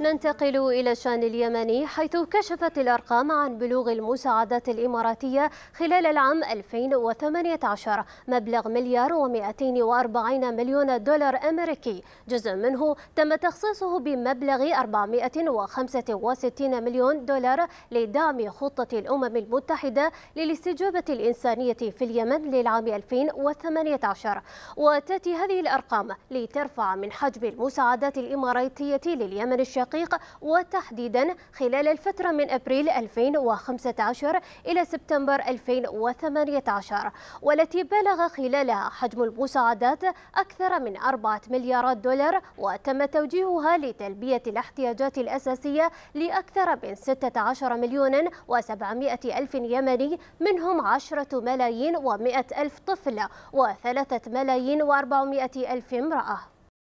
ننتقل إلى الشان اليمني حيث كشفت الأرقام عن بلوغ المساعدات الإماراتية خلال العام 2018 مبلغ مليار و240 مليون دولار أمريكي جزء منه تم تخصيصه بمبلغ 465 مليون دولار لدعم خطة الأمم المتحدة للاستجابة الإنسانية في اليمن للعام 2018 وتأتي هذه الأرقام لترفع من حجم المساعدات الإماراتية لليمن الشرقي الدقيق وتحديدا خلال الفترة من أبريل 2015 إلى سبتمبر 2018 والتي بلغ خلالها حجم المساعدات أكثر من 4 مليارات دولار وتم توجيهها لتلبية الاحتياجات الأساسية لأكثر من 16 مليون و700 ألف يمني منهم 10 ملايين و100 ألف طفل و3 ملايين و400 ألف امرأة